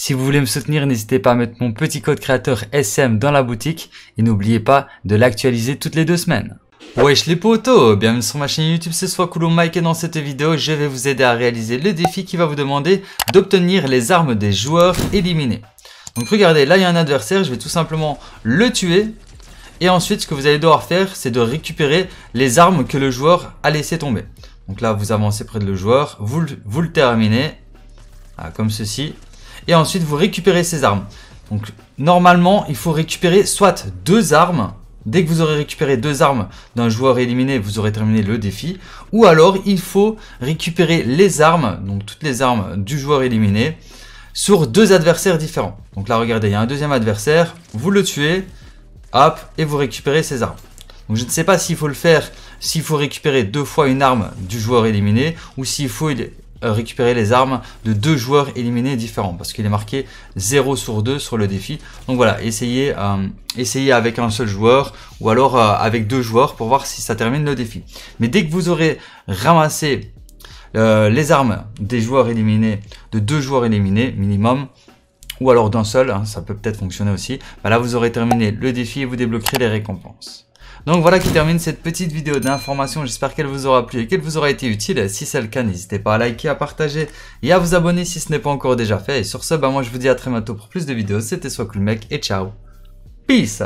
Si vous voulez me soutenir, n'hésitez pas à mettre mon petit code créateur SM dans la boutique et n'oubliez pas de l'actualiser toutes les deux semaines. Wesh les potos, bienvenue sur ma chaîne YouTube, c'est soit cool Mike et dans cette vidéo, je vais vous aider à réaliser le défi qui va vous demander d'obtenir les armes des joueurs éliminés. Donc regardez, là il y a un adversaire, je vais tout simplement le tuer. Et ensuite, ce que vous allez devoir faire, c'est de récupérer les armes que le joueur a laissé tomber. Donc là, vous avancez près de le joueur, vous le terminez, ah, comme ceci et ensuite vous récupérez ces armes. Donc normalement, il faut récupérer soit deux armes, dès que vous aurez récupéré deux armes d'un joueur éliminé, vous aurez terminé le défi, ou alors il faut récupérer les armes, donc toutes les armes du joueur éliminé, sur deux adversaires différents. Donc là, regardez, il y a un deuxième adversaire, vous le tuez, hop, et vous récupérez ses armes. Donc je ne sais pas s'il faut le faire, s'il faut récupérer deux fois une arme du joueur éliminé, ou s'il faut euh, récupérer les armes de deux joueurs éliminés différents parce qu'il est marqué 0 sur 2 sur le défi. Donc voilà, essayez, euh, essayez avec un seul joueur ou alors euh, avec deux joueurs pour voir si ça termine le défi. Mais dès que vous aurez ramassé les armes des joueurs éliminés, de deux joueurs éliminés minimum, ou alors d'un seul, hein, ça peut peut-être fonctionner aussi, bah là vous aurez terminé le défi et vous débloquerez les récompenses. Donc voilà qui termine cette petite vidéo d'information. J'espère qu'elle vous aura plu et qu'elle vous aura été utile. Si c'est le cas, n'hésitez pas à liker, à partager et à vous abonner si ce n'est pas encore déjà fait. Et sur ce, bah, moi je vous dis à très bientôt pour plus de vidéos. C'était Soit Cool Mec et ciao. Peace